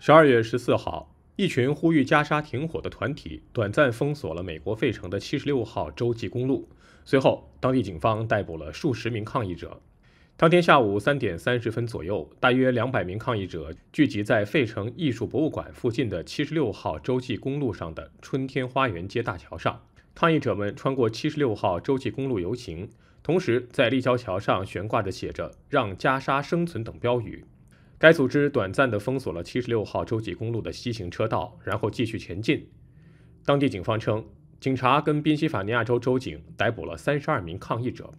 十二月十四号，一群呼吁加沙停火的团体短暂封锁了美国费城的七十六号洲际公路。随后，当地警方逮捕了数十名抗议者。当天下午三点三十分左右，大约两百名抗议者聚集在费城艺术博物馆附近的七十六号洲际公路上的春天花园街大桥上。抗议者们穿过七十六号洲际公路游行，同时在立交桥上悬挂着写着“让加沙生存”等标语。该组织短暂地封锁了七十六号州际公路的西行车道，然后继续前进。当地警方称，警察跟宾夕法尼亚州州警逮捕了三十二名抗议者。